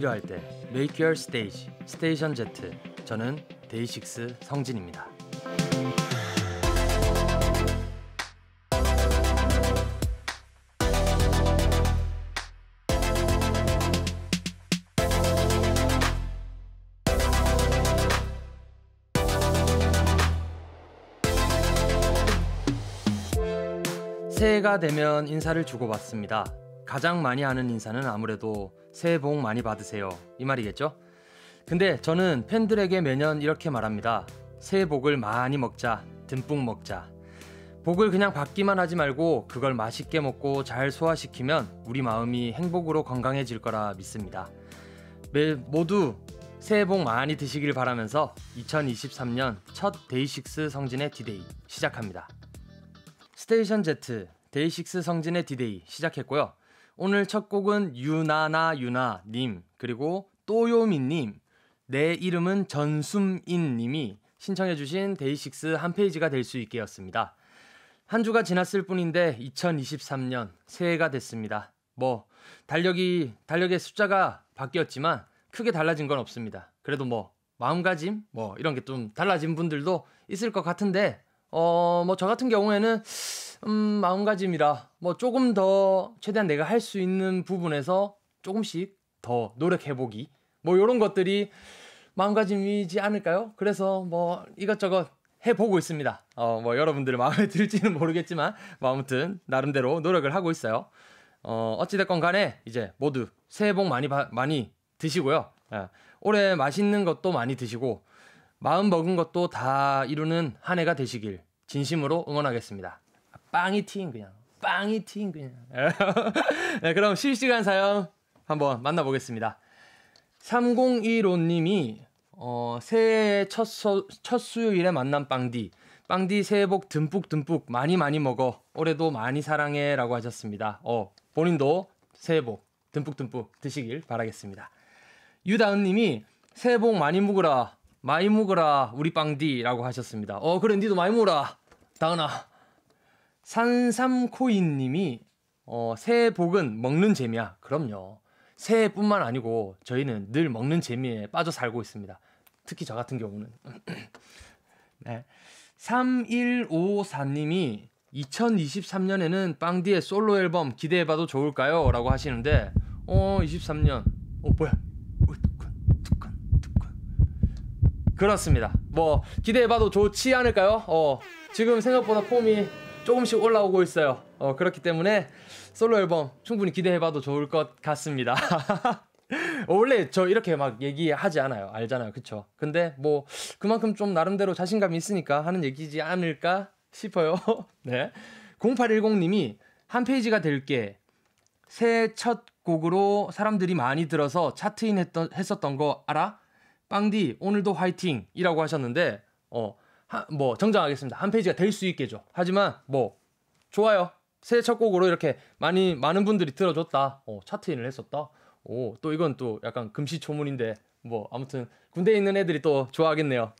필요할 때 Make Your Stage, 스테이션 Z 저는 데이식스 성진입니다. 새해가 되면 인사를 주고받습니다. 가장 많이 하는 인사는 아무래도 새해 복 많이 받으세요. 이 말이겠죠? 근데 저는 팬들에게 매년 이렇게 말합니다. 새해 복을 많이 먹자. 듬뿍 먹자. 복을 그냥 받기만 하지 말고 그걸 맛있게 먹고 잘 소화시키면 우리 마음이 행복으로 건강해질 거라 믿습니다. 매, 모두 새해 복 많이 드시길 바라면서 2023년 첫 데이식스 성진의 디데이 시작합니다. 스테이션 Z 데이식스 성진의 디데이 시작했고요. 오늘 첫 곡은 유나나유나님, 그리고 또요미님, 내 이름은 전숨인님이 신청해주신 데이식스 한 페이지가 될 수 있게였습니다. 한 주가 지났을 뿐인데 2023년 새해가 됐습니다. 뭐, 달력이, 달력의 숫자가 바뀌었지만 크게 달라진 건 없습니다. 그래도 뭐, 마음가짐? 뭐, 이런 게 좀 달라진 분들도 있을 것 같은데 어, 뭐, 저 같은 경우에는, 음, 마음가짐이라, 뭐, 조금 더, 최대한 내가 할 수 있는 부분에서 조금씩 더 노력해보기. 뭐, 요런 것들이 마음가짐이지 않을까요? 그래서 뭐, 이것저것 해보고 있습니다. 어, 뭐, 여러분들 마음에 들지는 모르겠지만, 뭐, 아무튼, 나름대로 노력을 하고 있어요. 어, 어찌됐건 간에, 이제 모두 새해 복 많이, 바, 많이 드시고요. 예. 올해 맛있는 것도 많이 드시고, 마음 먹은 것도 다 이루는 한 해가 되시길 진심으로 응원하겠습니다. 빵이 튀인 그냥. 빵이 튀인 그냥. 네, 그럼 실시간 사연 한번 만나보겠습니다. 3015님이 어, 새해 첫, 서, 첫 수요일에 만난 빵디. 빵디 새해 복 듬뿍 듬뿍 많이 많이 먹어. 올해도 많이 사랑해. 라고 하셨습니다. 어, 본인도 새해 복 듬뿍 듬뿍 드시길 바라겠습니다. 유다은 님이 새해 복 많이 먹으라. 마이 먹으라 우리 빵디라고 하셨습니다. 어 그래 니도 마이 먹어라 다은아. 산삼코인님이 어, 새해 복은 먹는 재미야. 그럼요. 새해뿐만 아니고 저희는 늘 먹는 재미에 빠져 살고 있습니다. 특히 저 같은 경우는. 네. 3154님이 2023년에는 빵디의 솔로 앨범 기대해봐도 좋을까요? 라고 하시는데, 어, 23년. 어, 뭐야. 그렇습니다. 뭐 기대해봐도 좋지 않을까요? 어, 지금 생각보다 폼이 조금씩 올라오고 있어요. 어, 그렇기 때문에 솔로 앨범 충분히 기대해봐도 좋을 것 같습니다. 원래 저 이렇게 막 얘기하지 않아요. 알잖아요. 그쵸? 근데 뭐 그만큼 좀 나름대로 자신감이 있으니까 하는 얘기지 않을까 싶어요. 네. 0810님이 한 페이지가 될 게 새 첫 곡으로 사람들이 많이 들어서 차트인 했던, 했었던 거 알아? 빵디 오늘도 화이팅이라고 하셨는데 어뭐 정정하겠습니다 한 페이지가 될 수 있겠죠 하지만 뭐 좋아요 새해 첫 곡으로 이렇게 많이 많은 분들이 들어줬다 어 차트인을 했었다 오 또 이건 또 약간 금시초문인데 뭐 아무튼 군대에 있는 애들이 또 좋아하겠네요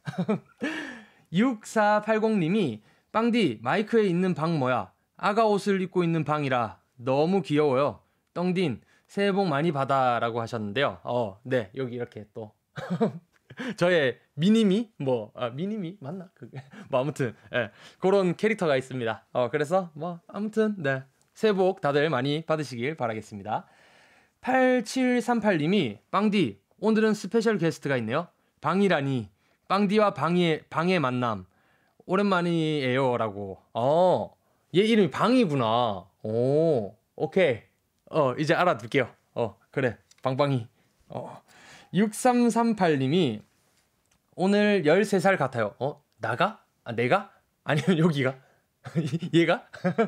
6480님이 빵디 마이크에 있는 방 뭐야 아가 옷을 입고 있는 방이라 너무 귀여워요 떵딘 새해 복 많이 받아라고 하셨는데요 어네 여기 이렇게 또 저의 미니미 뭐 아, 미니미 맞나 그게 뭐 아무튼 예 그런 캐릭터가 있습니다 어 그래서 뭐 아무튼 네 새해 복 다들 많이 받으시길 바라겠습니다 8738님이 빵디 오늘은 스페셜 게스트가 있네요 방이라니 빵디와 방의 방의 만남 오랜만이에요라고 어 얘 이름이 방이구나 오 오케이 어 이제 알아둘게요 어 그래 방방이 어 6338님이 오늘 13살 같아요. 어? 나가? 아, 내가? 아니면 여기가? 얘가?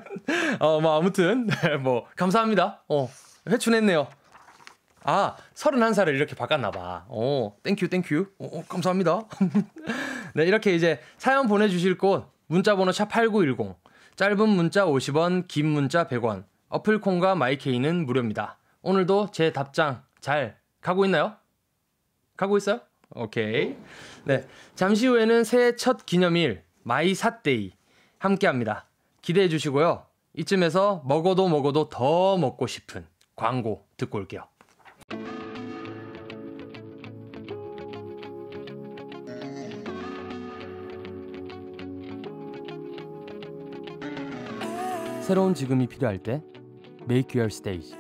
어, 뭐, 아무튼, 네, 뭐, 감사합니다. 어, 회춘했네요. 아, 31살을 이렇게 바꿨나봐. 어, 땡큐, 땡큐. 어, 어 감사합니다. 네, 이렇게 이제 사연 보내주실 곳, 문자번호 샵 8910. 짧은 문자 50원, 긴 문자 100원. 어플콘과 마이케이는 무료입니다. 오늘도 제 답장 잘 가고 있나요? 가고 있어요? 오케이. 네. 잠시 후에는 새해 첫 기념일 마이 사데이 함께 합니다. 기대해 주시고요. 이쯤에서 먹어도 먹어도 더 먹고 싶은 광고 듣고 올게요. 새로운 지금이 필요할 때 Make Your Stage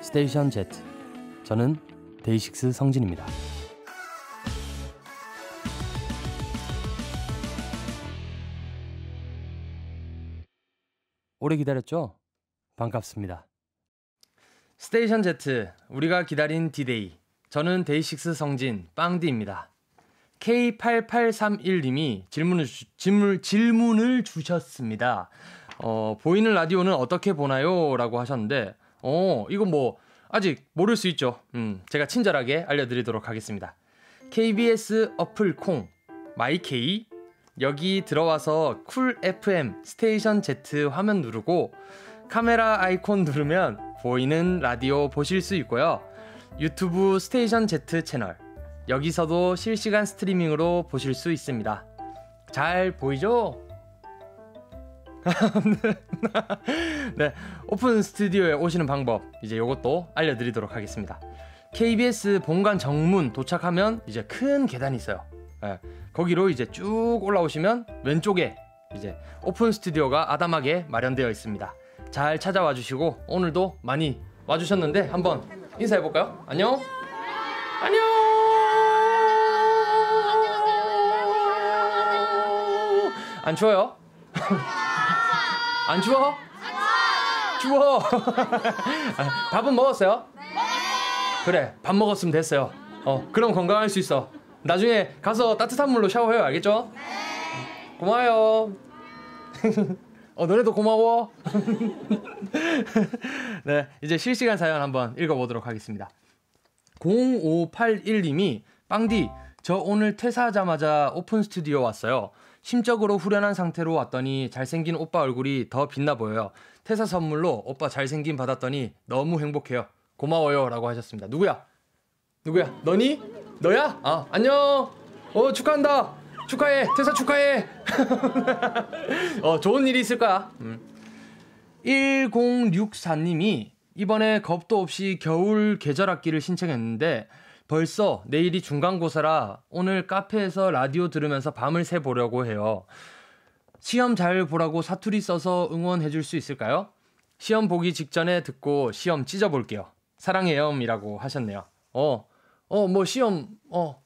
스테이션 Z 저는 데이식스 성진입니다. 오래 기다렸죠? 반갑습니다. 스테이션 Z, 우리가 기다린 디데이. 저는 데이식스 성진, 빵디입니다. K8831님이 질문을, 질문, 질문을 주셨습니다. 어, 보이는 라디오는 어떻게 보나요? 라고 하셨는데, 어, 이거 뭐, 아직 모를 수 있죠. 음, 제가 친절하게 알려드리도록 하겠습니다. KBS 어플 콩, 마이케이, 여기 들어와서 쿨 FM 스테이션 Z 화면 누르고 카메라 아이콘 누르면 보이는 라디오 보실 수 있고요. 유튜브 스테이션 Z 채널 여기서도 실시간 스트리밍으로 보실 수 있습니다. 잘 보이죠? 네, 오픈 스튜디오에 오시는 방법 이제 이것도 알려드리도록 하겠습니다. KBS 본관 정문 도착하면 이제 큰 계단이 있어요. 예, 거기로 이제 쭉 올라오시면 왼쪽에 이제 오픈 스튜디오가 아담하게 마련되어 있습니다. 잘 찾아와 주시고 오늘도 많이 와 주셨는데 한번 인사해 볼까요? 안녕. 안녕. 안 추워요? 안 추워? 추워. 아, 밥은 먹었어요? 네. 그래, 밥 먹었으면 됐어요. 어, 그럼 건강할 수 있어. 나중에 가서 따뜻한 물로 샤워해요 알겠죠? 네 고마워요 어 너네도 고마워 네 이제 실시간 사연 한번 읽어보도록 하겠습니다 0581님이 빵디 저 오늘 퇴사하자마자 오픈 스튜디오 왔어요 심적으로 후련한 상태로 왔더니 잘생긴 오빠 얼굴이 더 빛나 보여요 퇴사 선물로 오빠 잘생긴 받았더니 너무 행복해요 고마워요 라고 하셨습니다 누구야? 누구야? 너니? 너야? 아 안녕 어 축하한다 축하해 퇴사 축하해 어 좋은 일이 있을 거야 음. 1064님이 이번에 겁도 없이 겨울 계절 학기를 신청했는데 벌써 내일이 중간고사라 오늘 카페에서 라디오 들으면서 밤을 새보려고 해요. 시험 잘 보라고 사투리 써서 응원해 줄 수 있을까요? 시험 보기 직전에 듣고 시험 찢어볼게요. 사랑해요. 이라고 하셨네요. 어, 어뭐 시험 어어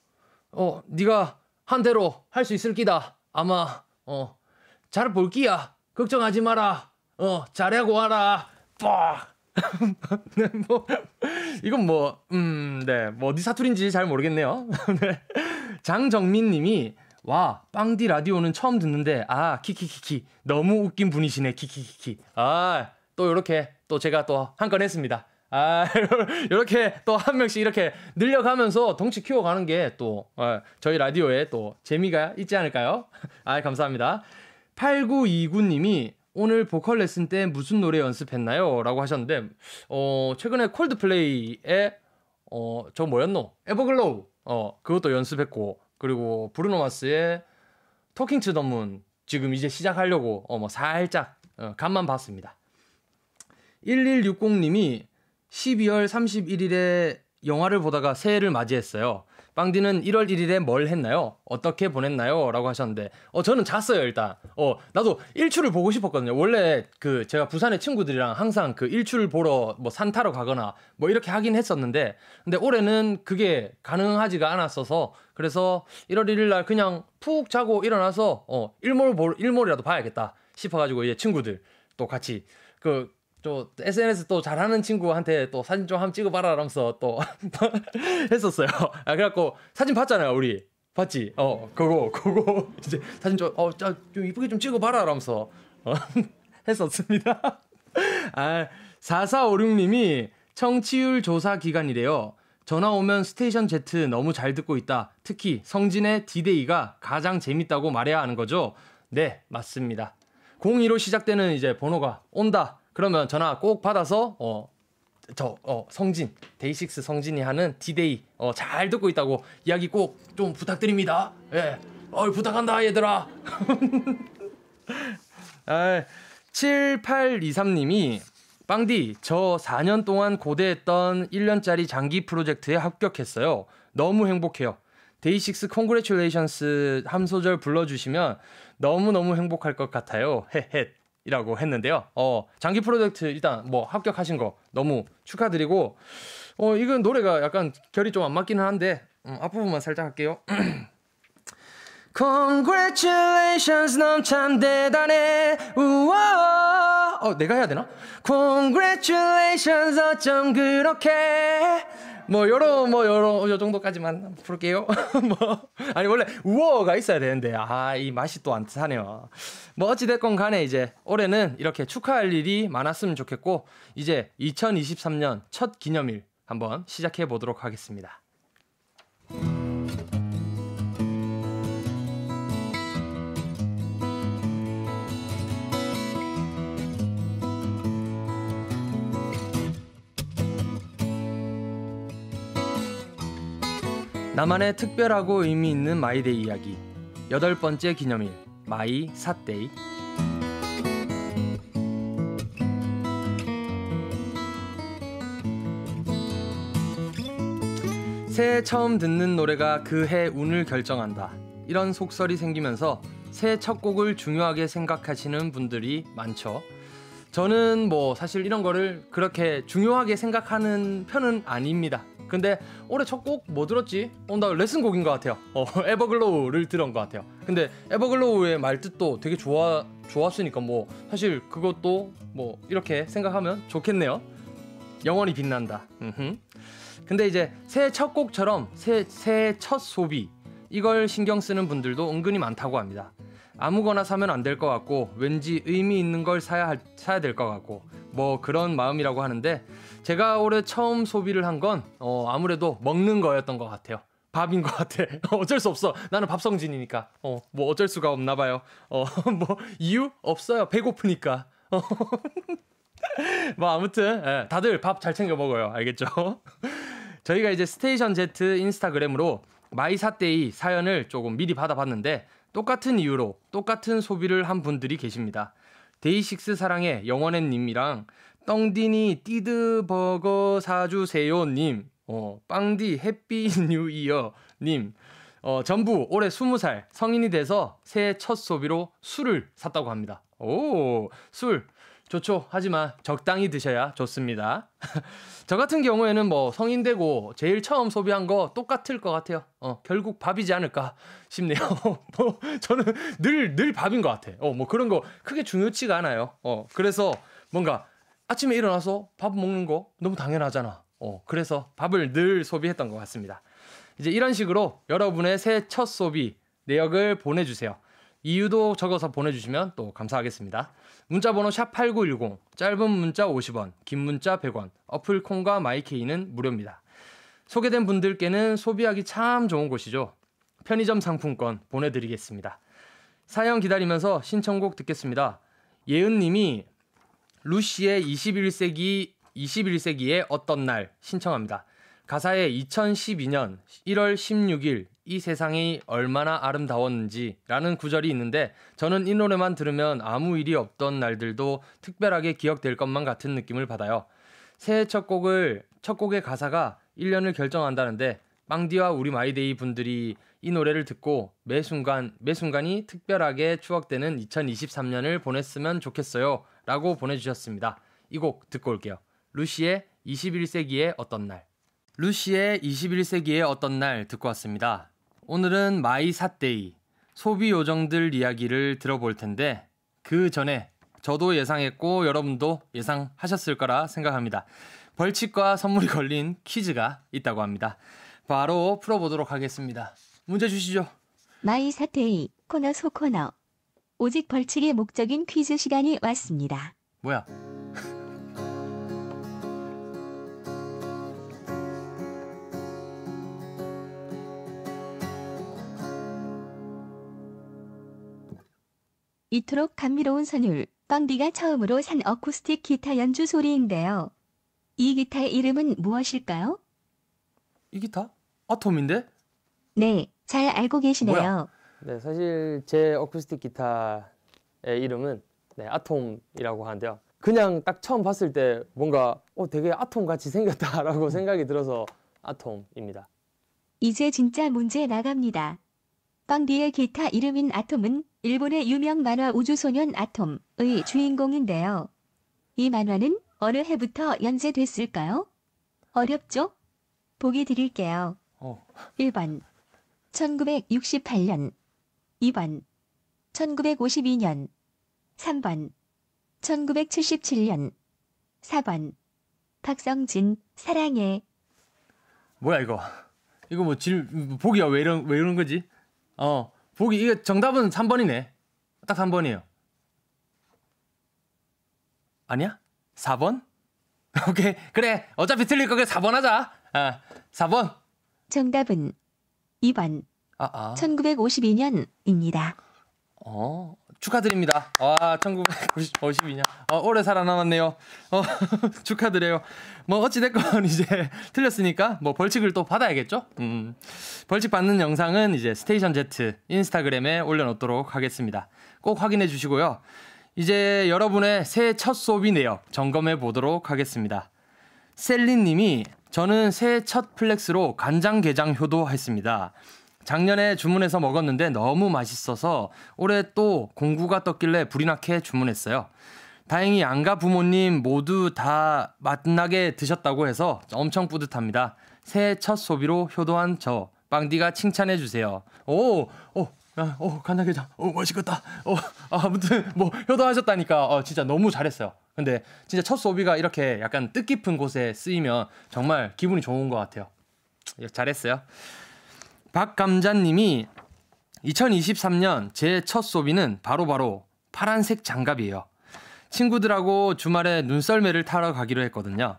어, 네가 한 대로 할 수 있을 기다 아마 어 잘 볼 기야 걱정하지 마라 어 잘하고 와라 빡 네, 뭐, 이건 뭐, 음, 네, 뭐, 어디 사투리인지 잘 모르겠네요. 네. 장정민 님이, 와, 빵디 라디오는 처음 듣는데, 아, 키키키키. 너무 웃긴 분이시네, 키키키키. 아, 또 요렇게, 또 제가 또 한 건 했습니다. 아, 이렇게 또 한 명씩 이렇게 늘려가면서 덩치 키워가는 게또 어, 저희 라디오에 또 재미가 있지 않을까요? 아, 감사합니다. 8929님이 오늘 보컬 레슨 때 무슨 노래 연습했나요? 라고 하셨는데, 어, 최근에 콜드플레이의, 어, 저 뭐였노? 에버글로우. 어, 그것도 연습했고, 그리고 브루노마스의 토킹 츠 더문 지금 이제 시작하려고, 어, 뭐 살짝, 어, 간만 봤습니다. 1160님이 12월 31일에 영화를 보다가 새해를 맞이했어요. 빵디는 1월 1일에 뭘 했나요? 어떻게 보냈나요? 라고 하셨는데, 어, 저는 잤어요, 일단. 어, 나도 일출을 보고 싶었거든요. 원래 그 제가 부산의 친구들이랑 항상 그 일출을 보러 뭐산 타러 가거나 뭐 이렇게 하긴 했었는데, 근데 올해는 그게 가능하지가 않았어서, 그래서 1월 1일 날 그냥 푹 자고 일어나서, 어, 일몰, 일몰이라도 봐야겠다 싶어가지고 이제 친구들 또 같이 그저 SNS 또 잘하는 친구한테 또 사진 좀 한번 찍어봐라 라면서 또 했었어요. 아, 그래갖고 사진 봤잖아요, 우리. 봤지? 어, 그거, 그거. 이제 사진 좀, 어, 자, 좀 이쁘게 좀 찍어봐라 라면서 어, 했었습니다. 아, 4456님이 청취율 조사 기간이래요. 전화 오면 스테이션 Z 너무 잘 듣고 있다. 특히 성진의 디데이가 가장 재밌다고 말해야 하는 거죠. 네, 맞습니다. 02로 시작되는 이제 번호가 온다. 그러면 전화 꼭 받아서 어, 저 어, 성진 데이식스 성진이 하는 디데이 어, 잘 듣고 있다고 이야기 꼭 좀 부탁드립니다. 예, 어, 부탁한다 얘들아. 7823님이 빵디 저 4년 동안 고대했던 1년짜리 장기 프로젝트에 합격했어요. 너무 행복해요. 데이식스 콩그레츄레이션스 한 소절 불러주시면 너무너무 행복할 것 같아요. 헤헷. 이라고 했는데요. 어, 장기 프로젝트 일단 뭐 합격하신 거 너무 축하드리고, 어, 이건 노래가 약간 결이 좀 안 맞기는 한데, 음, 앞부분만 살짝 할게요. Congratulations 넌참 대단해 우와 어 내가 해야 되나? Congratulations 어쩜 그렇게 뭐 요런 뭐 요런 요 정도까지만 부를게요. 뭐 아니 원래 우어가 있어야 되는데 아 이 맛이 또안 사네요. 뭐 어찌 됐건 간에 이제 올해는 이렇게 축하할 일이 많았으면 좋겠고 이제 2023년 첫 기념일 한번 시작해 보도록 하겠습니다. 나만의 특별하고 의미 있는 마이데이 이야기 여덟 번째 기념일 마이 사데이 새해 처음 듣는 노래가 그 해 운을 결정한다 이런 속설이 생기면서 새해 첫 곡을 중요하게 생각하시는 분들이 많죠 저는 뭐 사실 이런 거를 그렇게 중요하게 생각하는 편은 아닙니다 근데 올해 첫 곡 뭐 들었지? 어, 나 레슨 곡인 것 같아요. 어, 에버글로우를 들은 것 같아요. 근데 에버글로우의 말뜻도 되게 좋아, 좋았으니까 뭐 사실 그것도 뭐 이렇게 생각하면 좋겠네요. 영원히 빛난다. 근데 이제 새해 첫 곡처럼 새, 새해 첫 소비 이걸 신경 쓰는 분들도 은근히 많다고 합니다. 아무거나 사면 안 될 것 같고 왠지 의미 있는 걸 사야 할, 사야 될 것 같고 뭐 그런 마음이라고 하는데 제가 올해 처음 소비를 한건 어, 아무래도 먹는 거였던 것 같아요. 밥인 것 같아. 어쩔 수 없어. 나는 밥성진이니까. 어, 뭐 어쩔 수가 없나 봐요. 어, 뭐 이유 없어요. 배고프니까. 어. 뭐 아무튼 예, 다들 밥 잘 챙겨 먹어요. 알겠죠? 저희가 이제 스테이션 Z 인스타그램으로 마이사데이 사연을 조금 미리 받아봤는데 똑같은 이유로 똑같은 소비를 한 분들이 계십니다. 데이식스 사랑의 영원앤님이랑 떡디니 띠드버거 사주세요님, 어, 빵디 해피 뉴 이어님, 어, 전부 올해 20살 성인이 돼서 새해 첫 소비로 술을 샀다고 합니다. 오, 술. 좋죠. 하지만 적당히 드셔야 좋습니다. 저 같은 경우에는 뭐 성인 되고 제일 처음 소비한 거 똑같을 것 같아요. 어, 결국 밥이지 않을까 싶네요. 뭐 저는 늘, 늘 밥인 것 같아. 어, 뭐 그런 거 크게 중요치가 않아요. 어, 그래서 뭔가 아침에 일어나서 밥 먹는 거 너무 당연하잖아. 어, 그래서 밥을 늘 소비했던 것 같습니다. 이제 이런 식으로 여러분의 새 첫 소비 내역을 보내주세요. 이유도 적어서 보내주시면 또 감사하겠습니다. 문자번호 샵 8910, 짧은 문자 50원, 긴 문자 100원, 어플 콩과 마이케이는 무료입니다. 소개된 분들께는 소비하기 참 좋은 곳이죠. 편의점 상품권 보내드리겠습니다. 사연 기다리면서 신청곡 듣겠습니다. 예은님이 루시의 21세기 21세기의 어떤 날 신청합니다. 가사에 2012년 1월 16일 이 세상이 얼마나 아름다웠는지라는 구절이 있는데 저는 이 노래만 들으면 아무 일이 없던 날들도 특별하게 기억될 것만 같은 느낌을 받아요. 새해 첫 곡을 첫 곡의 가사가 1년을 결정한다는데 빵디와 우리 마이데이 분들이 이 노래를 듣고 매 순간 매 순간이 특별하게 추억되는 2023년을 보냈으면 좋겠어요라고 보내 주셨습니다. 이 곡 듣고 올게요. 루시의 21세기의 어떤 날 루시의 21세기의 어떤 날 듣고 왔습니다. 오늘은 마이 사데이 소비 요정들 이야기를 들어볼 텐데 그 전에 저도 예상했고 여러분도 예상하셨을 거라 생각합니다. 벌칙과 선물이 걸린 퀴즈가 있다고 합니다. 바로 풀어보도록 하겠습니다. 문제 주시죠. 마이 사테이 코너 소코너 오직 벌칙의 목적인 퀴즈 시간이 왔습니다. 뭐야? 이토록 감미로운 선율, 빵디가 처음으로 산 어쿠스틱 기타 연주 소리인데요. 이 기타의 이름은 무엇일까요? 이 기타? 아톰인데? 네, 잘 알고 계시네요. 뭐야? 네, 사실 제 어쿠스틱 기타의 이름은 네, 아톰이라고 하는데요. 그냥 딱 처음 봤을 때 뭔가 어, 되게 아톰 같이 생겼다라고 음. 생각이 들어서 아톰입니다. 이제 진짜 문제 나갑니다. 빵디의 기타 이름인 아톰은 일본의 유명 만화 우주소년 아톰의 주인공인데요. 이 만화는 어느 해부터 연재됐을까요? 어렵죠? 보기 드릴게요. 어. 1번 1968년 2번 1952년 3번 1977년 4번 박성진 사랑해 뭐야 이거 이거 뭐질 뭐 보기야 왜 이런 왜 이런 거지? 어 보기 이게 정답은 3번이네. 딱 3번이에요. 아니야? 4번? 오케이. 그래. 어차피 틀릴 거길 4번 하자. 아, 4번. 정답은 2번. 아, 아. 1952년입니다. 어, 축하드립니다. 아, 1952년. 어, 오래 살아남았네요. 어, 축하드려요. 뭐, 어찌됐건 이제 틀렸으니까 뭐 벌칙을 또 받아야겠죠? 음. 벌칙 받는 영상은 이제 스테이션 Z 인스타그램에 올려놓도록 하겠습니다. 꼭 확인해 주시고요. 이제 여러분의 새해 첫 소비 내역 점검해 보도록 하겠습니다. 셀린 님이 저는 새해 첫 플렉스로 간장게장 효도했습니다. 작년에 주문해서 먹었는데 너무 맛있어서 올해 또 공구가 떴길래 불이 나게 주문했어요. 다행히 양가 부모님 모두 다 맛나게 드셨다고 해서 엄청 뿌듯합니다. 새해 첫 소비로 효도한 저 빵디가 칭찬해 주세요. 오, 오, 아, 오 간장게장, 오 맛있겠다. 오, 아, 아무튼 뭐 효도하셨다니까, 어, 진짜 너무 잘했어요. 근데 진짜 첫 소비가 이렇게 약간 뜻깊은 곳에 쓰이면 정말 기분이 좋은 것 같아요. 예, 잘했어요. 박감자님이 2023년 제 첫 소비는 바로바로 바로 파란색 장갑이에요. 친구들하고 주말에 눈썰매를 타러 가기로 했거든요.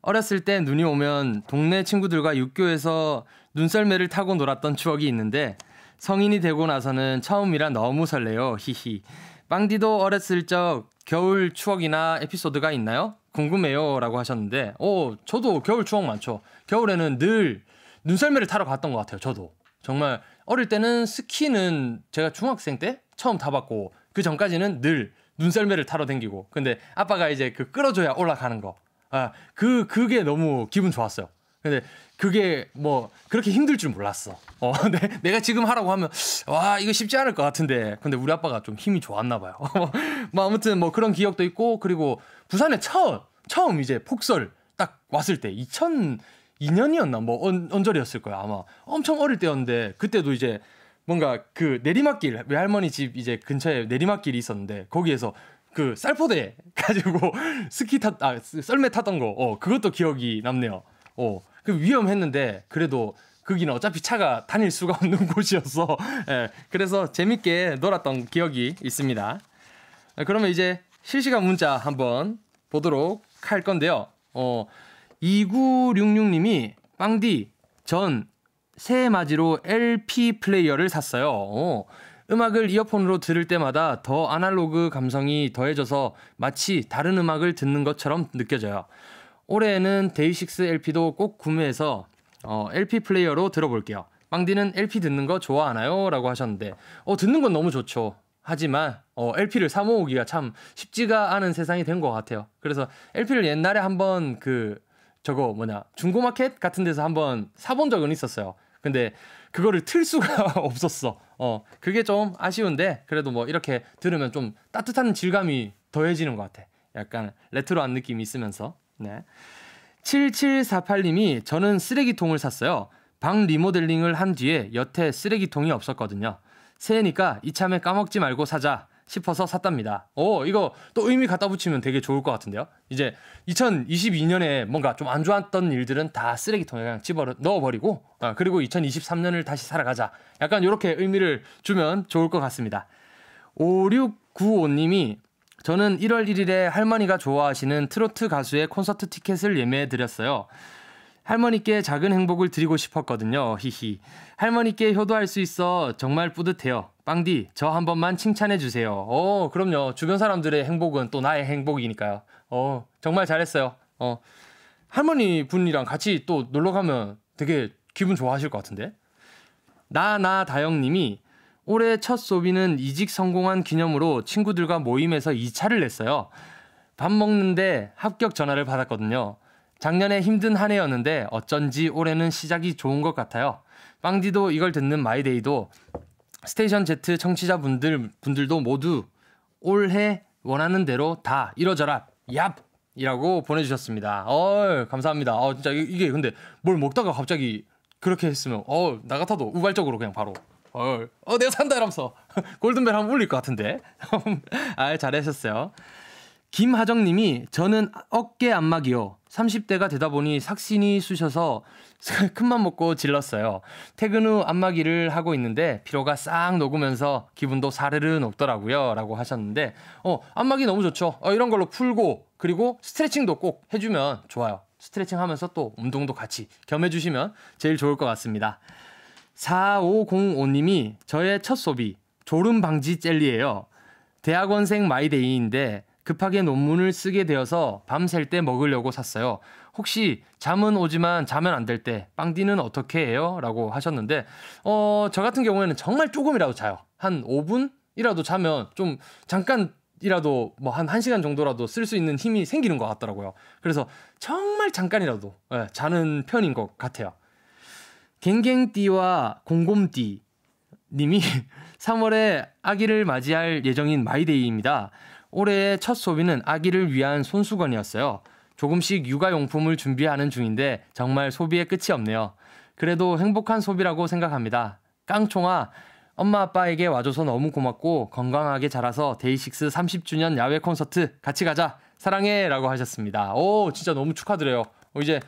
어렸을 때 눈이 오면 동네 친구들과 육교에서 눈썰매를 타고 놀았던 추억이 있는데 성인이 되고 나서는 처음이라 너무 설레요. 히히. 빵디도 어렸을 적 겨울 추억이나 에피소드가 있나요? 궁금해요. 라고 하셨는데, 오, 저도 겨울 추억 많죠. 겨울에는 늘 눈썰매를 타러 갔던 것 같아요. 저도 정말 어릴 때는 스키는 제가 중학생 때 처음 타봤고 그 전까지는 늘 눈썰매를 타러 댕기고 근데 아빠가 이제 그 끌어줘야 올라가는 거. 아, 그 그게 너무 기분 좋았어요. 근데 그게 뭐 그렇게 힘들 줄 몰랐어. 어, 내, 내가 지금 하라고 하면 와 이거 쉽지 않을 것 같은데. 근데 우리 아빠가 좀 힘이 좋았나 봐요. 뭐 아무튼 뭐 그런 기억도 있고 그리고 부산에 처음 처음 이제 폭설 딱 왔을 때2 0 2년이었나 뭐 언, 언저리였을 거야 아마 엄청 어릴 때였는데 그때도 이제 뭔가 그 내리막길 외할머니 집 이제 근처에 내리막길이 있었는데 거기에서 그 쌀포대 가지고 스키 탔, 아, 썰매 탔던 거, 어, 그것도 기억이 남네요. 어, 그 위험했는데, 그래도 거기는 어차피 차가 다닐 수가 없는 곳이어서, 예, 그래서 재밌게 놀았던 기억이 있습니다. 아, 그러면 이제 실시간 문자 한번 보도록 할 건데요. 어, 2966님이 빵디 전 새해 맞이로 LP 플레이어를 샀어요. 오, 음악을 이어폰으로 들을 때마다 더 아날로그 감성이 더해져서 마치 다른 음악을 듣는 것처럼 느껴져요. 올해에는 데이식스 LP도 꼭 구매해서 어, LP 플레이어로 들어볼게요. 빵디는 LP 듣는 거 좋아하나요? 라고 하셨는데, 어, 듣는 건 너무 좋죠. 하지만, 어, LP를 사모으기가 참 쉽지가 않은 세상이 된 것 같아요. 그래서 LP를 옛날에 한번 그, 저거 뭐냐 중고마켓 같은 데서 한번 사본 적은 있었어요. 근데 그거를 틀 수가 없었어. 어 그게 좀 아쉬운데 그래도 뭐 이렇게 들으면 좀 따뜻한 질감이 더해지는 것 같아. 약간 레트로한 느낌이 있으면서. 네. 7748님이 저는 쓰레기통을 샀어요. 방 리모델링을 한 뒤에 여태 쓰레기통이 없었거든요. 새해니까 이참에 까먹지 말고 사자. 싶어서 샀답니다. 오, 이거 또 의미 갖다 붙이면 되게 좋을 것 같은데요. 이제 2022년에 뭔가 좀 안 좋았던 일들은 다 쓰레기통에 그냥 집어 넣어버리고, 아, 그리고 2023년을 다시 살아가자. 약간 이렇게 의미를 주면 좋을 것 같습니다. 5695님이 저는 1월 1일에 할머니가 좋아하시는 트로트 가수의 콘서트 티켓을 예매해 드렸어요. 할머니께 작은 행복을 드리고 싶었거든요. 히히. 할머니께 효도할 수 있어 정말 뿌듯해요. 빵디, 저 한 번만 칭찬해 주세요. 어, 그럼요. 주변 사람들의 행복은 또 나의 행복이니까요. 어, 정말 잘했어요. 어. 할머니 분이랑 같이 또 놀러 가면 되게 기분 좋아하실 것 같은데. 나나 다영 님이 올해 첫 소비는 이직 성공한 기념으로 친구들과 모임에서 2차를 냈어요. 밥 먹는데 합격 전화를 받았거든요. 작년에 힘든 한 해였는데 어쩐지 올해는 시작이 좋은 것 같아요. 빵디도 이걸 듣는 마이데이도 스테이션 Z 청취자분들 분들도 모두 올해 원하는 대로 다 이뤄져라. 얍! 이라고 보내주셨습니다. 어 감사합니다. 어, 진짜 이게 근데 뭘 먹다가 갑자기 그렇게 했으면, 어, 나 같아도 우발적으로 그냥 바로, 어, 어 내가 산다 이러면서 골든벨 한번 울릴 것 같은데. 아, 잘하셨어요. 김하정님이 저는 어깨 안마기요. 30대가 되다 보니 삭신이 쑤셔서 큰맘 먹고 질렀어요. 퇴근 후 안마기를 하고 있는데 피로가 싹 녹으면서 기분도 사르르 녹더라고요. 라고 하셨는데, 어, 안마기 너무 좋죠. 어, 이런 걸로 풀고, 그리고 스트레칭도 꼭 해주면 좋아요. 스트레칭 하면서 또 운동도 같이 겸해주시면 제일 좋을 것 같습니다. 4505님이 저의 첫 소비, 졸음 방지 젤리예요. 대학원생 마이데이인데 급하게 논문을 쓰게 되어서 밤샐 때 먹으려고 샀어요. 혹시 잠은 오지만 자면 안 될 때 빵디는 어떻게 해요? 라고 하셨는데 어, 저 같은 경우에는 정말 조금이라도 자요. 한 5분이라도 자면 좀 잠깐 이라도 뭐 한 1시간 정도라도 쓸 수 있는 힘이 생기는 것 같더라고요. 그래서 정말 잠깐이라도 예, 자는 편인 것 같아요. 갱갱띠와 공곰띠 님이 3월에 아기를 맞이할 예정인 마이데이입니다. 올해의 첫 소비는 아기를 위한 손수건이었어요. 조금씩 육아용품을 준비하는 중인데 정말 소비의 끝이 없네요. 그래도 행복한 소비라고 생각합니다. 깡총아, 엄마 아빠에게 와줘서 너무 고맙고 건강하게 자라서 데이식스 30주년 야외 콘서트 같이 가자. 사랑해. 라고 하셨습니다. 오, 진짜 너무 축하드려요. 어, 이제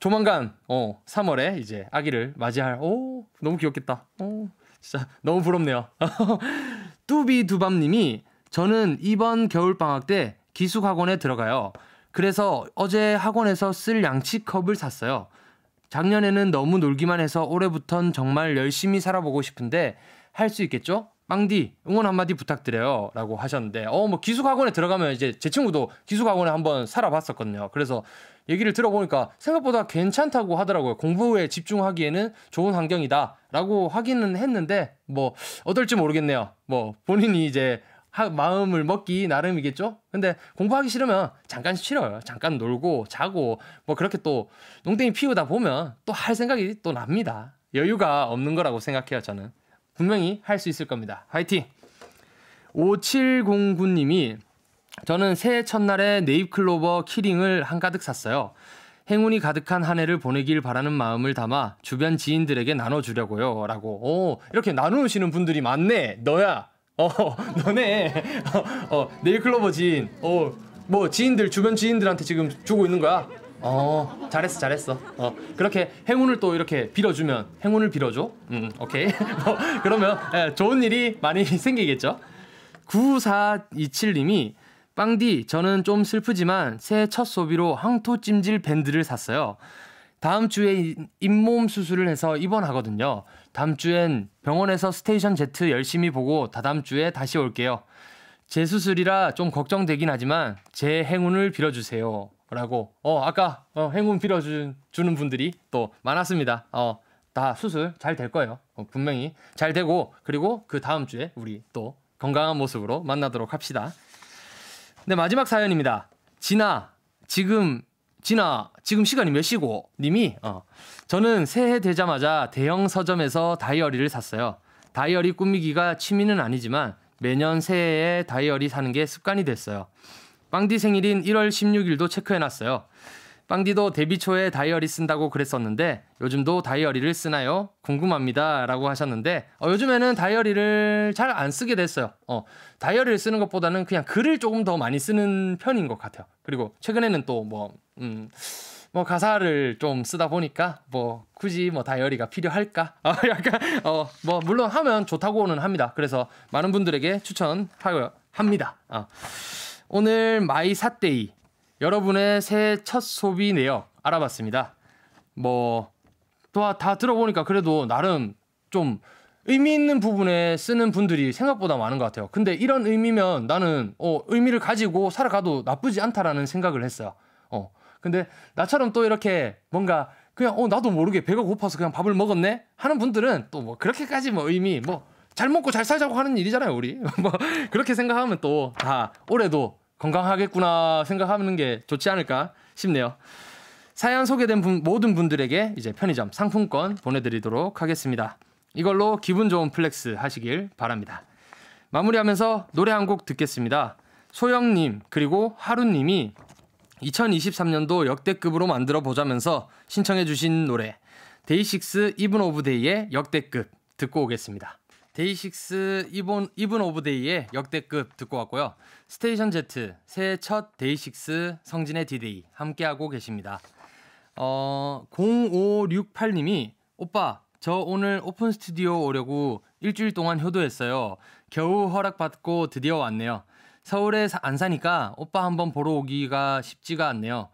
조만간, 어, 3월에 이제 아기를 맞이할, 오, 너무 귀엽겠다. 오, 진짜 너무 부럽네요. 뚜비두밤님이 저는 이번 겨울방학 때 기숙학원에 들어가요. 그래서 어제 학원에서 쓸 양치컵을 샀어요. 작년에는 너무 놀기만 해서 올해부턴 정말 열심히 살아보고 싶은데 할 수 있겠죠? 빵디 응원 한마디 부탁드려요 라고 하셨는데 어 뭐 기숙학원에 들어가면 이제 제 친구도 기숙학원에 한번 살아봤었거든요 그래서 얘기를 들어보니까 생각보다 괜찮다고 하더라고요 공부에 집중하기에는 좋은 환경이다 라고 확인은 했는데 뭐 어떨지 모르겠네요 뭐 본인이 이제 하, 마음을 먹기 나름이겠죠? 근데 공부하기 싫으면 잠깐 싫어요. 잠깐 놀고 자고 뭐 그렇게 또 농땡이 피우다 보면 또 할 생각이 또 납니다. 여유가 없는 거라고 생각해요, 저는. 분명히 할 수 있을 겁니다. 화이팅! 5709님이 저는 새해 첫날에 네잎클로버 키링을 한가득 샀어요. 행운이 가득한 한 해를 보내길 바라는 마음을 담아 주변 지인들에게 나눠주려고요. 라고. 오, 이렇게 나누시는 분들이 많네. 너야. 어 너네 어 네일클로버 지인 어뭐 지인들 주변 지인들한테 지금 주고 있는 거야 어 잘했어 잘했어 어 그렇게 행운을 또 이렇게 빌어주면 행운을 빌어줘 음 오케이 뭐 그러면 에, 예, 좋은 일이 많이 생기겠죠 9427님이 빵디 저는 좀 슬프지만 새해 첫 소비로 황토찜질 밴드를 샀어요 다음 주에 잇몸 수술을 해서 입원하거든요 다음 주엔 병원에서 스테이션 Z 열심히 보고 다다음 주에 다시 올게요. 제수술이라좀 걱정되긴 하지만 제 행운을 빌어주세요. 라고 어 아까 어, 행운 빌어주는 분들이 또 많았습니다. 어, 다 수술 잘 될 거예요. 어, 분명히 잘 되고 그리고 그 다음 주에 우리 또 건강한 모습으로 만나도록 합시다. 네 마지막 사연입니다. 진아 지금 진아, 지금 시간이 몇 시고? 님이, 어, 저는 새해 되자마자 대형 서점에서 다이어리를 샀어요. 다이어리 꾸미기가 취미는 아니지만 매년 새해에 다이어리 사는 게 습관이 됐어요. 빵디 생일인 1월 16일도 체크해놨어요. 빵디도 데뷔 초에 다이어리 쓴다고 그랬었는데 요즘도 다이어리를 쓰나요? 궁금합니다라고 하셨는데 어, 요즘에는 다이어리를 잘 안 쓰게 됐어요. 어, 다이어리를 쓰는 것보다는 그냥 글을 조금 더 많이 쓰는 편인 것 같아요. 그리고 최근에는 또뭐 음, 뭐 가사를 좀 쓰다 보니까 뭐 굳이 뭐 다이어리가 필요할까? 아, 약간 어, 뭐 물론 하면 좋다고는 합니다. 그래서 많은 분들에게 추천하고 합니다. 어. 오늘 마이 사데이 여러분의 새해 첫 소비 내역 알아봤습니다. 뭐, 또다 아, 들어보니까 그래도 나름 좀 의미 있는 부분에 쓰는 분들이 생각보다 많은 것 같아요. 근데 이런 의미면 나는 어, 의미를 가지고 살아가도 나쁘지 않다라는 생각을 했어요. 어. 근데 나처럼 또 이렇게 뭔가 그냥 어 나도 모르게 배가 고파서 그냥 밥을 먹었네 하는 분들은 또뭐 그렇게까지 뭐 의미 뭐 잘 먹고 잘 살자고 하는 일이잖아요, 우리. 뭐 그렇게 생각하면 또 다 올해도 건강하겠구나 생각하는 게 좋지 않을까 싶네요. 사연 소개된 분, 모든 분들에게 이제 편의점 상품권 보내드리도록 하겠습니다. 이걸로 기분 좋은 플렉스 하시길 바랍니다. 마무리하면서 노래 한 곡 듣겠습니다. 소영님 그리고 하루님이 2023년도 역대급으로 만들어 보자면서 신청해 주신 노래 데이식스 이븐 오브 데이의 역대급 듣고 오겠습니다. 데이식스 이본, 이븐 오브 데이의 역대급 듣고 왔고요. 스테이션 Z 새해 첫 데이식스 성진의 디데이 함께하고 계십니다. 어, 0568님이 오빠, 저 오늘 오픈 스튜디오 오려고 일주일 동안 효도했어요. 겨우 허락받고 드디어 왔네요. 서울에 안 사니까 오빠 한번 보러 오기가 쉽지가 않네요.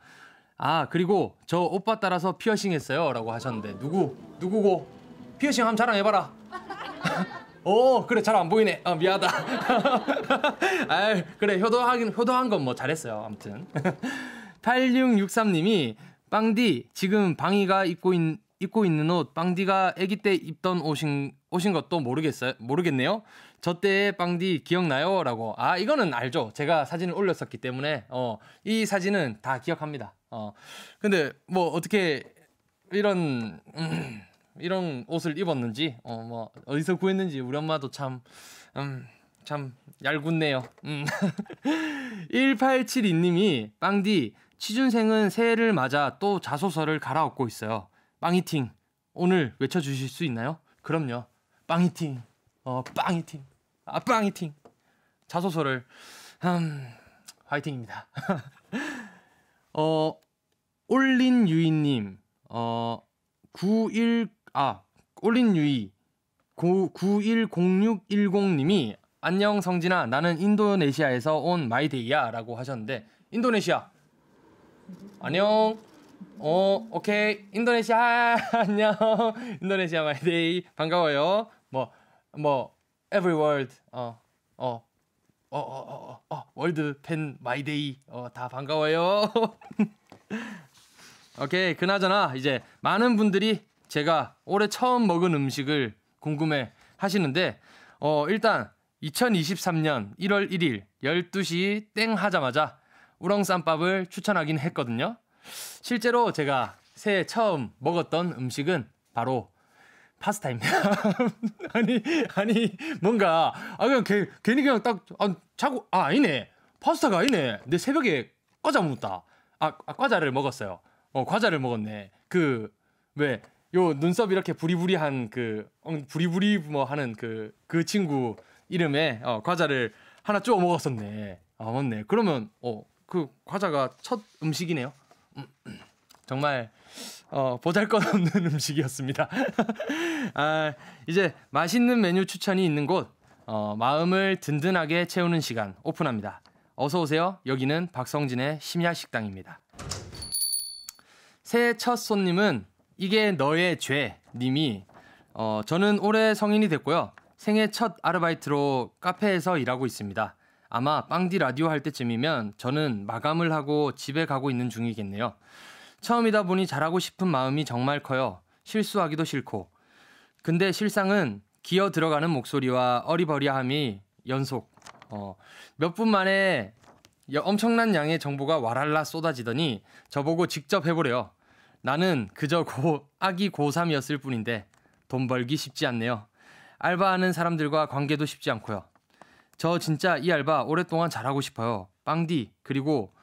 아, 그리고 저 오빠 따라서 피어싱 했어요. 라고 하셨는데, 누구, 누구고? 피어싱 한번 자랑해봐라. 오 어, 그래 잘 안 보이네 아 미안하다 아 그래 효도하긴 효도한 건 뭐 잘했어요 아무튼 8663님이 빵디 지금 방이가 입고 있, 입고 있는 옷 빵디가 아기 때 입던 옷인 옷인 것도 모르겠어요 모르겠네요 저때 빵디 기억나요라고 아 이거는 알죠 제가 사진을 올렸었기 때문에 어이 사진은 다 기억합니다 어 근데 뭐 어떻게 이런 음, 이런 옷을 입었는지 어 뭐 어디서 구했는지 우리 엄마도 참 음, 참 얄궂네요. 음. 1872님이 빵디 취준생은 새해를 맞아 또 자소서를 갈아엎고 있어요. 빵이팅 오늘 외쳐주실 수 있나요? 그럼요. 빵이팅 어 빵이팅 아 빵이팅 자소서를 음, 화이팅입니다. 어 올린 유인님 어91 아 올린 유이 910610님이 안녕 성진아 나는 인도네시아에서 온 마이데이야라고 하셨는데 인도네시아 안녕 어 오케이 인도네시아 안녕 인도네시아 마이데이 반가워요 뭐뭐 뭐, every world 어어 어, 어, 어, 어, 월드 어, 팬 어, 어, 마이데이 어 다 반가워요 오케이 그나저나 이제 많은 분들이 제가 올해 처음 먹은 음식을 궁금해 하시는데, 어, 일단 2023년 1월 1일 12시 땡 하자마자 우렁쌈밥을 추천하긴 했거든요. 실제로 제가 새해 처음 먹었던 음식은 바로 파스타입니다. 아니, 아니, 뭔가, 아, 그냥 개, 괜히 그냥 딱, 아, 자고, 아, 아니네. 파스타가 아니네. 근데 새벽에 과자 먹었다. 아, 아 과자를 먹었어요. 어, 과자를 먹었네. 그, 왜, 요 눈썹 이렇게 부리부리한 그 어, 부리부리 뭐 하는 그그 그 친구 이름에 어, 과자를 하나 쪼어 먹었었네. 아 맞네. 그러면 어그 과자가 첫 음식이네요. 정말 어, 보잘것없는 음식이었습니다. 아, 이제 맛있는 메뉴 추천이 있는 곳 어, 마음을 든든하게 채우는 시간 오픈합니다. 어서 오세요. 여기는 박성진의 심야 식당입니다. 새해 첫 손님은 이게 너의 죄 님이 어, 저는 올해 성인이 됐고요. 생애 첫 아르바이트로 카페에서 일하고 있습니다. 아마 빵디 라디오 할 때쯤이면 저는 마감을 하고 집에 가고 있는 중이겠네요. 처음이다 보니 잘하고 싶은 마음이 정말 커요. 실수하기도 싫고. 근데 실상은 기어 들어가는 목소리와 어리버리함이 연속. 어, 몇 분 만에 엄청난 양의 정보가 와랄라 쏟아지더니 저보고 직접 해보래요. 나는 그저 고, 아기 고3이었을 뿐인데 돈 벌기 쉽지 않네요. 알바하는 사람들과 관계도 쉽지 않고요. 저 진짜 이 알바 오랫동안 잘하고 싶어요. 빵디 그리고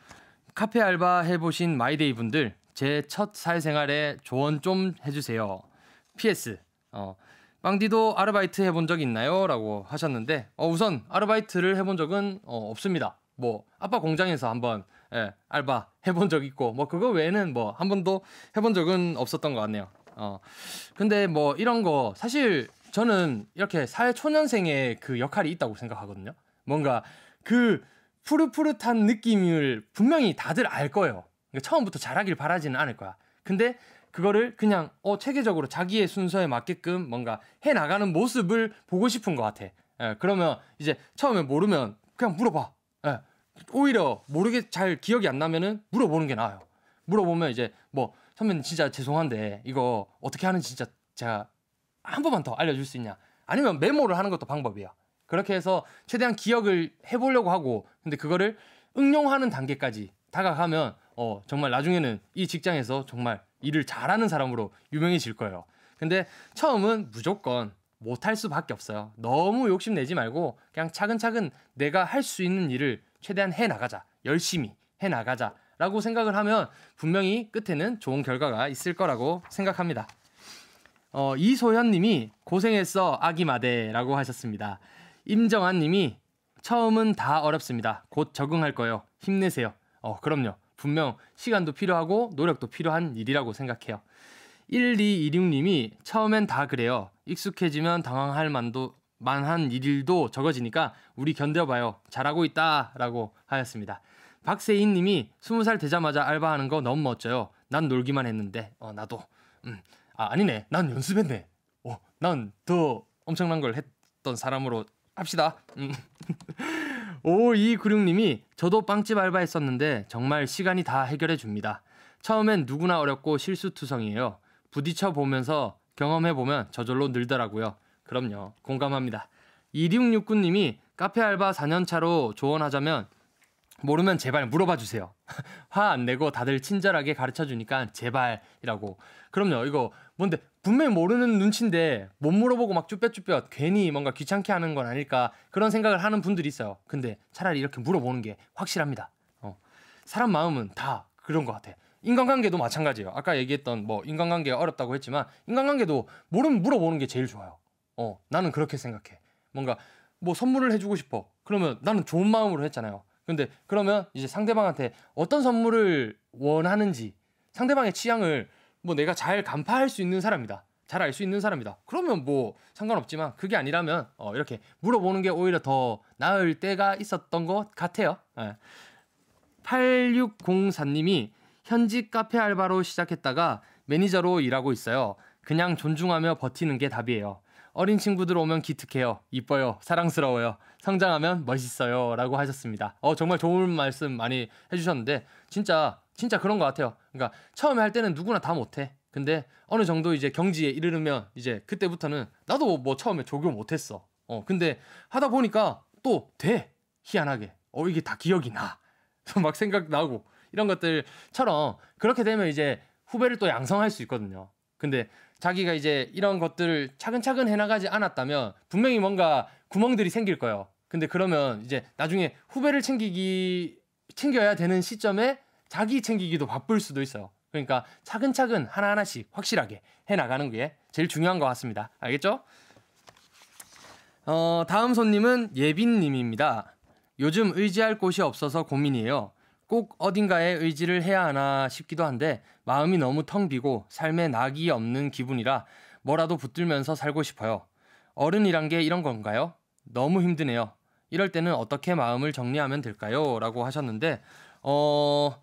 카페 알바 해보신 마이데이 분들 제 첫 사회생활에 조언 좀 해주세요. PS 어, 빵디도 아르바이트 해본 적 있나요? 라고 하셨는데 어, 우선 아르바이트를 해본 적은 어, 없습니다. 뭐 아빠 공장에서 한번 예, 알바 해본 적 있고 뭐 그거 외에는 뭐 한 번도 해본 적은 없었던 것 같네요. 어, 근데 뭐 이런 거 사실 저는 이렇게 사회 초년생의 그 역할이 있다고 생각하거든요. 뭔가 그 푸릇푸릇한 느낌을 분명히 다들 알 거예요. 그러니까 처음부터 잘하길 바라지는 않을 거야. 근데 그거를 그냥 어 체계적으로 자기의 순서에 맞게끔 뭔가 해 나가는 모습을 보고 싶은 것 같아. 예, 그러면 이제 처음에 모르면 그냥 물어봐. 예, 오히려 모르게 잘 기억이 안 나면은 물어보는 게 나아요. 물어보면 이제 뭐 선배님 진짜 죄송한데 이거 어떻게 하는지 진짜 제가 한 번만 더 알려줄 수 있냐? 아니면 메모를 하는 것도 방법이야. 그렇게 해서 최대한 기억을 해보려고 하고 근데 그거를 응용하는 단계까지 다가가면 어 정말 나중에는 이 직장에서 정말 일을 잘하는 사람으로 유명해질 거예요. 근데 처음은 무조건 못 할 수밖에 없어요. 너무 욕심내지 말고 그냥 차근차근 내가 할 수 있는 일을 최대한 해 나가자. 열심히 해 나가자. 라고 생각을 하면 분명히 끝에는 좋은 결과가 있을 거라고 생각합니다. 어, 이소현 님이 고생했어 아기마대 라고 하셨습니다. 임정환 님이 처음은 다 어렵습니다. 곧 적응할 거예요. 힘내세요. 어, 그럼요. 분명 시간도 필요하고 노력도 필요한 일이라고 생각해요. 1226님이 처음엔 다 그래요. 익숙해지면 당황할 만도 만한 일도 적어지니까 우리 견뎌봐요. 잘하고 있다. 라고 하였습니다. 박세인 님이 20살 되자마자 알바하는 거 너무 멋져요. 난 놀기만 했는데, 어, 나도. 음, 아, 아니네. 난 연습했네. 어, 난더 엄청난 걸 했던 사람으로 합시다. 음. 5296님이 저도 빵집 알바했었는데 정말 시간이 다 해결해 줍니다. 처음엔 누구나 어렵고 실수투성이에요. 부딪혀 보면서 경험해 보면 저절로 늘더라고요. 그럼요. 공감합니다. 2669님이 카페 알바 4년차로 조언하자면 모르면 제발 물어봐 주세요. 화 안 내고 다들 친절하게 가르쳐 주니까 제발이라고. 그럼요. 이거 뭔데 분명히 모르는 눈치인데 못 물어보고 막 쭈뼛쭈뼛 괜히 뭔가 귀찮게 하는 건 아닐까 그런 생각을 하는 분들이 있어요. 근데 차라리 이렇게 물어보는 게 확실합니다. 어. 사람 마음은 다 그런 것 같아. 인간관계도 마찬가지예요. 아까 얘기했던 뭐 인간관계 어렵다고 했지만 인간관계도 모르면 물어보는 게 제일 좋아요. 어, 나는 그렇게 생각해. 뭔가 뭐 선물을 해주고 싶어. 그러면 나는 좋은 마음으로 했잖아요. 근데 그러면 이제 상대방한테 어떤 선물을 원하는지 상대방의 취향을 뭐 내가 잘 간파할 수 있는 사람이다. 잘 알 수 있는 사람이다. 그러면 뭐 상관없지만 그게 아니라면 어, 이렇게 물어보는 게 오히려 더 나을 때가 있었던 것 같아요. 예. 8604님이 현지 카페 알바로 시작했다가 매니저로 일하고 있어요. 그냥 존중하며 버티는 게 답이에요. 어린 친구들 오면 기특해요. 이뻐요. 사랑스러워요. 성장하면 멋있어요. 라고 하셨습니다. 어, 정말 좋은 말씀 많이 해주셨는데, 진짜, 진짜 그런 것 같아요. 그러니까 처음에 할 때는 누구나 다 못해. 근데 어느 정도 이제 경지에 이르면 이제 그때부터는 나도 뭐 처음에 조교 못했어. 어, 근데 하다 보니까 또 돼. 희한하게. 어, 이게 다 기억이 나. 막 생각나고 이런 것들처럼 그렇게 되면 이제 후배를 또 양성할 수 있거든요. 근데 자기가 이제 이런 것들을 차근차근 해나가지 않았다면 분명히 뭔가 구멍들이 생길 거예요. 근데 그러면 이제 나중에 후배를 챙기기 챙겨야 되는 시점에 자기 챙기기도 바쁠 수도 있어요. 그러니까 차근차근 하나하나씩 확실하게 해 나가는 게 제일 중요한 것 같습니다. 알겠죠? 어, 다음 손님은 예빈 님입니다. 요즘 의지할 곳이 없어서 고민이에요. 꼭 어딘가에 의지를 해야 하나 싶기도 한데 마음이 너무 텅 비고 삶에 낙이 없는 기분이라 뭐라도 붙들면서 살고 싶어요. 어른이란 게 이런 건가요? 너무 힘드네요. 이럴 때는 어떻게 마음을 정리하면 될까요? 라고 하셨는데, 어,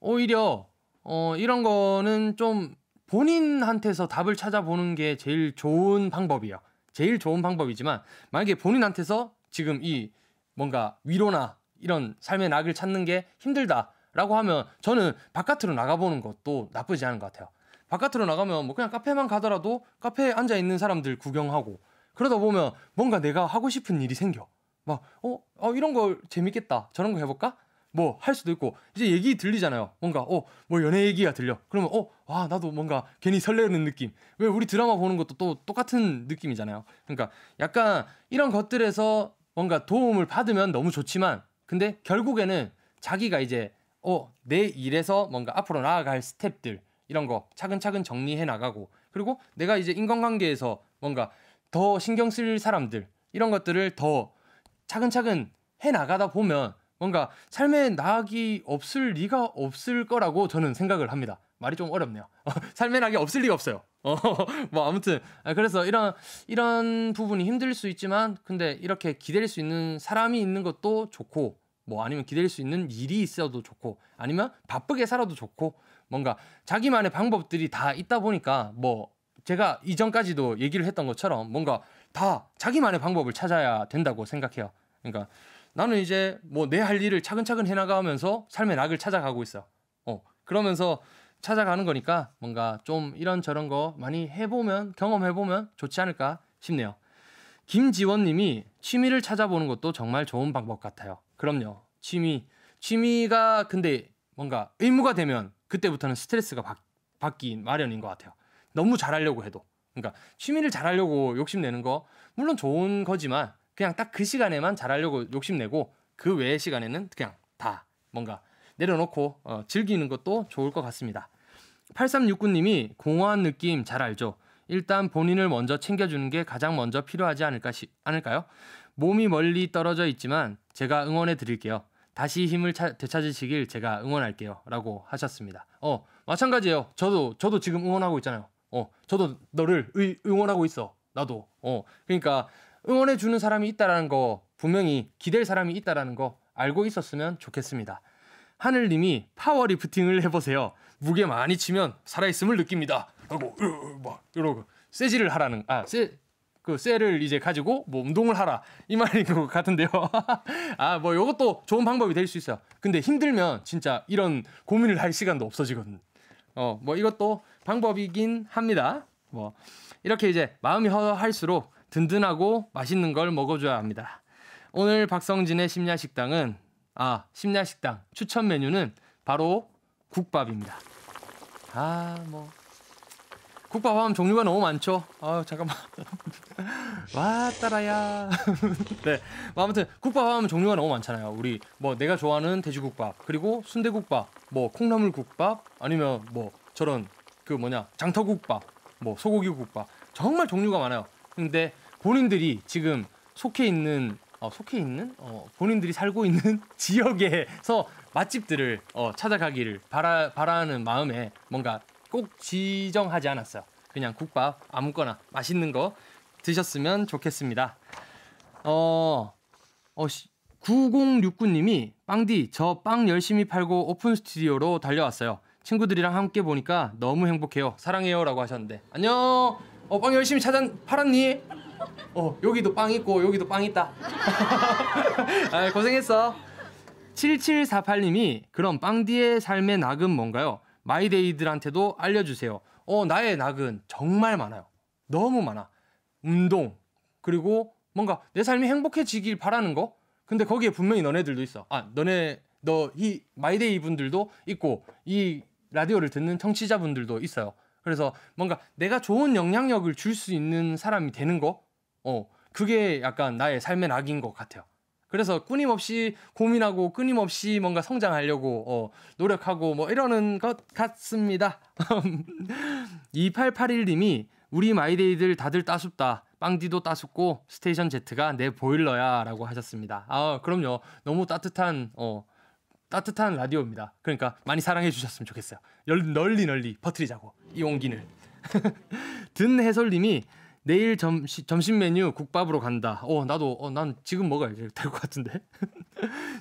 오히려, 어, 이런 거는 좀 본인한테서 답을 찾아보는 게 제일 좋은 방법이에요. 제일 좋은 방법이지만, 만약에 본인한테서 지금 이 뭔가 위로나 이런 삶의 낙을 찾는 게 힘들다라고 하면 저는 바깥으로 나가보는 것도 나쁘지 않은 것 같아요. 바깥으로 나가면 뭐 그냥 카페만 가더라도 카페에 앉아 있는 사람들 구경하고 그러다 보면 뭔가 내가 하고 싶은 일이 생겨. 막, 어, 어 이런 거 재밌겠다. 저런 거 해볼까? 뭐 할 수도 있고 이제 얘기 들리잖아요. 뭔가 어 뭐 연애 얘기가 들려. 그러면 어와 아, 나도 뭔가 괜히 설레는 느낌. 왜 우리 드라마 보는 것도 또 똑같은 느낌이잖아요. 그러니까 약간 이런 것들에서 뭔가 도움을 받으면 너무 좋지만 근데 결국에는 자기가 이제 어, 내 일에서 뭔가 앞으로 나아갈 스텝들 이런 거 차근차근 정리해 나가고 그리고 내가 이제 인간관계에서 뭔가 더 신경 쓸 사람들 이런 것들을 더 차근차근 해 나가다 보면 뭔가 삶에 나아기 없을 리가 없을 거라고 저는 생각을 합니다. 말이 좀 어렵네요. 어, 삶의 낙이 없을 리가 없어요. 어, 뭐 아무튼 아, 그래서 이런 이런 부분이 힘들 수 있지만 근데 이렇게 기댈 수 있는 사람이 있는 것도 좋고 뭐 아니면 기댈 수 있는 일이 있어도 좋고 아니면 바쁘게 살아도 좋고 뭔가 자기만의 방법들이 다 있다 보니까 뭐 제가 이전까지도 얘기를 했던 것처럼 뭔가 다 자기만의 방법을 찾아야 된다고 생각해요. 그러니까 나는 이제 뭐 내 할 일을 차근차근 해나가면서 삶의 낙을 찾아가고 있어. 어 그러면서 찾아가는 거니까 뭔가 좀 이런저런 거 많이 해보면 경험해보면 좋지 않을까 싶네요. 김지원님이 취미를 찾아보는 것도 정말 좋은 방법 같아요. 그럼요. 취미 취미가 근데 뭔가 의무가 되면 그때부터는 스트레스가 바, 받기 마련인 것 같아요. 너무 잘하려고 해도 그러니까 취미를 잘하려고 욕심내는 거 물론 좋은 거지만 그냥 딱 그 시간에만 잘하려고 욕심내고 그 외의 시간에는 그냥 다 뭔가 내려놓고 어, 즐기는 것도 좋을 것 같습니다. 8369님이 공허한 느낌 잘 알죠? 일단 본인을 먼저 챙겨주는 게 가장 먼저 필요하지 않을까 시, 않을까요? 몸이 멀리 떨어져 있지만 제가 응원해 드릴게요. 다시 힘을 차, 되찾으시길 제가 응원할게요. 라고 하셨습니다. 어, 마찬가지예요. 저도, 저도 지금 응원하고 있잖아요. 어, 저도 너를 의, 응원하고 있어. 나도. 어, 그러니까 응원해 주는 사람이 있다라는 거, 분명히 기댈 사람이 있다라는 거 알고 있었으면 좋겠습니다. 하늘님이 파워리프팅을 해보세요. 무게 많이 치면 살아있음을 느낍니다. 그리고 막 이러고 세지를 하라는 아세 그 쇠를 이제 가지고 뭐 운동을 하라 이 말인 것 같은데요. 아 뭐 이것도 좋은 방법이 될 수 있어요. 근데 힘들면 진짜 이런 고민을 할 시간도 없어지거든. 어뭐 이것도 방법이긴 합니다. 뭐 이렇게 이제 마음이 허할수록 든든하고 맛있는 걸 먹어줘야 합니다. 오늘 박성진의 심야 식당은 아, 심야식당 추천 메뉴는 바로 국밥입니다. 아, 뭐 국밥 하면 종류가 너무 많죠. 아, 잠깐만. 와따라야. 네. 뭐 아무튼 국밥 하면 종류가 너무 많잖아요. 우리 뭐 내가 좋아하는 돼지국밥, 그리고 순대국밥, 뭐 콩나물국밥, 아니면 뭐 저런 그 뭐냐 장터국밥, 뭐 소고기국밥. 정말 종류가 많아요. 근데 본인들이 지금 속해 있는 어, 속해 있는 어, 본인들이 살고 있는 지역에서 맛집들을 어, 찾아가기를 바라, 바라는 마음에 뭔가 꼭 지정하지 않았어요. 그냥 국밥 아무거나 맛있는 거 드셨으면 좋겠습니다. 어, 어 9069님이 빵디 저 빵 열심히 팔고 오픈 스튜디오로 달려왔어요. 친구들이랑 함께 보니까 너무 행복해요. 사랑해요라고 하셨는데 안녕. 어빵 열심히 찾아 팔았니? 어 여기도 빵 있고 여기도 빵 있다. 아, 고생했어. 7748님이 그럼 빵디의 삶의 낙은 뭔가요? 마이데이들한테도 알려주세요. 어 나의 낙은 정말 많아요. 너무 많아. 운동 그리고 뭔가 내 삶이 행복해지길 바라는 거. 근데 거기에 분명히 너네들도 있어. 아 너네 너 이 마이데이 분들도 있고 이 라디오를 듣는 청취자분들도 있어요. 그래서 뭔가 내가 좋은 영향력을 줄 수 있는 사람이 되는 거 어, 그게 약간 나의 삶의 낙인 것 같아요. 그래서 끊임없이 고민하고 끊임없이 뭔가 성장하려고 어, 노력하고 뭐 이러는 것 같습니다. 2881님이 우리 마이데이들 다들 따숩다. 빵디도 따숩고 스테이션 Z가 내 보일러야라고 하셨습니다. 아 그럼요. 너무 따뜻한 어, 따뜻한 라디오입니다. 그러니까 많이 사랑해 주셨으면 좋겠어요. 널리 널리 퍼뜨리자고 이온기는든 해설님이 내일 점시, 점심 메뉴 국밥으로 간다. 어, 나도, 어, 난 지금 먹어야될 것 같은데.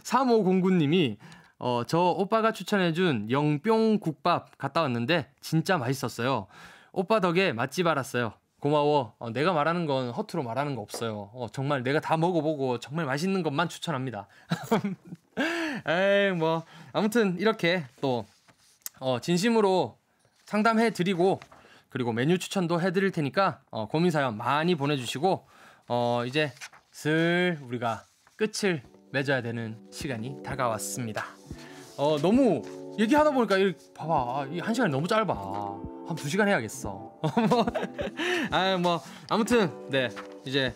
3509님이, 어, 저 오빠가 추천해준 영뿅 국밥 갔다 왔는데 진짜 맛있었어요. 오빠 덕에 맛집 알았어요. 고마워. 어, 내가 말하는 건 허투루 말하는 거 없어요. 어, 정말 내가 다 먹어보고 정말 맛있는 것만 추천합니다. 에이, 뭐. 아무튼 이렇게 또, 어, 진심으로 상담해 드리고 그리고 메뉴 추천도 해드릴 테니까 어, 고민 사연 많이 보내주시고 어, 이제 슬 우리가 끝을 맺어야 되는 시간이 다가왔습니다. 어, 너무 얘기하다 보니까 이 봐봐 이한 시간이 너무 짧아 한두 시간 해야겠어. 아뭐 아, 뭐, 아무튼 네 이제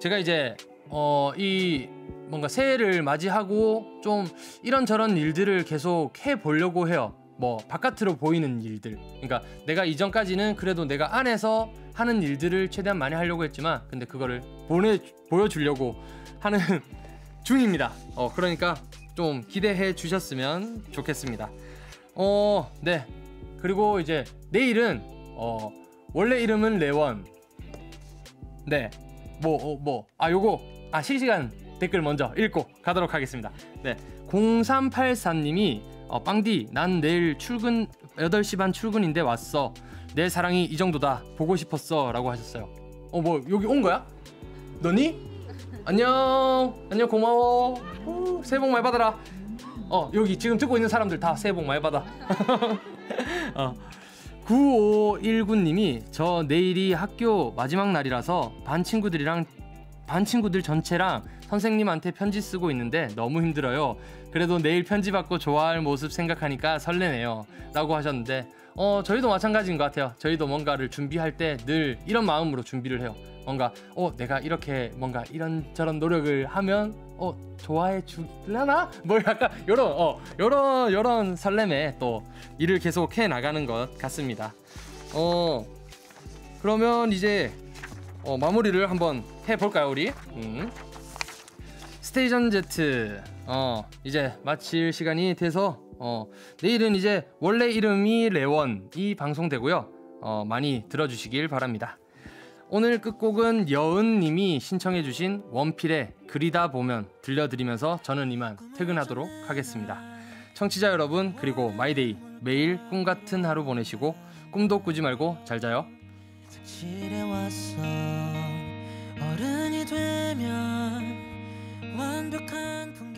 제가 이제 어, 이 뭔가 새해를 맞이하고 좀 이런저런 일들을 계속 해보려고 해요. 뭐 바깥으로 보이는 일들 그러니까 내가 이전까지는 그래도 내가 안에서 하는 일들을 최대한 많이 하려고 했지만 근데 그거를 보내 보여주려고 하는 중입니다 어 그러니까 좀 기대해 주셨으면 좋겠습니다 어네 그리고 이제 내일은 어 원래 이름은 레원 네뭐 뭐아 어, 뭐. 아, 요거 아 실시간 댓글 먼저 읽고 가도록 하겠습니다 네 0384님이 어, 빵디 난 내일 출근 8시 반 출근인데 왔어 내 사랑이 이 정도다 보고 싶었어 라고 하셨어요 어 뭐 여기 온 거야? 너니? 안녕 안녕 고마워 오, 새해 복 많이 받아라 어 여기 지금 듣고 있는 사람들 다 새해 복 많이 받아 어. 9519님이 저 내일이 학교 마지막 날이라서 반 친구들이랑 반 친구들 전체랑 선생님한테 편지 쓰고 있는데 너무 힘들어요. 그래도 내일 편지 받고 좋아할 모습 생각하니까 설레네요. 라고 하셨는데 어 저희도 마찬가지인 것 같아요. 저희도 뭔가를 준비할 때 늘 이런 마음으로 준비를 해요. 뭔가 어 내가 이렇게 뭔가 이런저런 노력을 하면 어 좋아해 주려나? 뭐 약간 요런 어 요런 요런 설렘에 또 일을 계속 해 나가는 것 같습니다. 어 그러면 이제 어, 마무리를 한번 해볼까요 우리? 음. 스테이션 Z 어 이제 마칠 시간이 돼서 어 내일은 이제 원래 이름이 레원이 방송되고요 어 많이 들어주시길 바랍니다 오늘 끝곡은 여은님이 신청해주신 원필의 그리다 보면 들려드리면서 저는 이만 퇴근하도록 하겠습니다 청취자 여러분 그리고 마이데이 매일 꿈 같은 하루 보내시고 꿈도 꾸지 말고 잘 자요. 어른이 되면 완벽한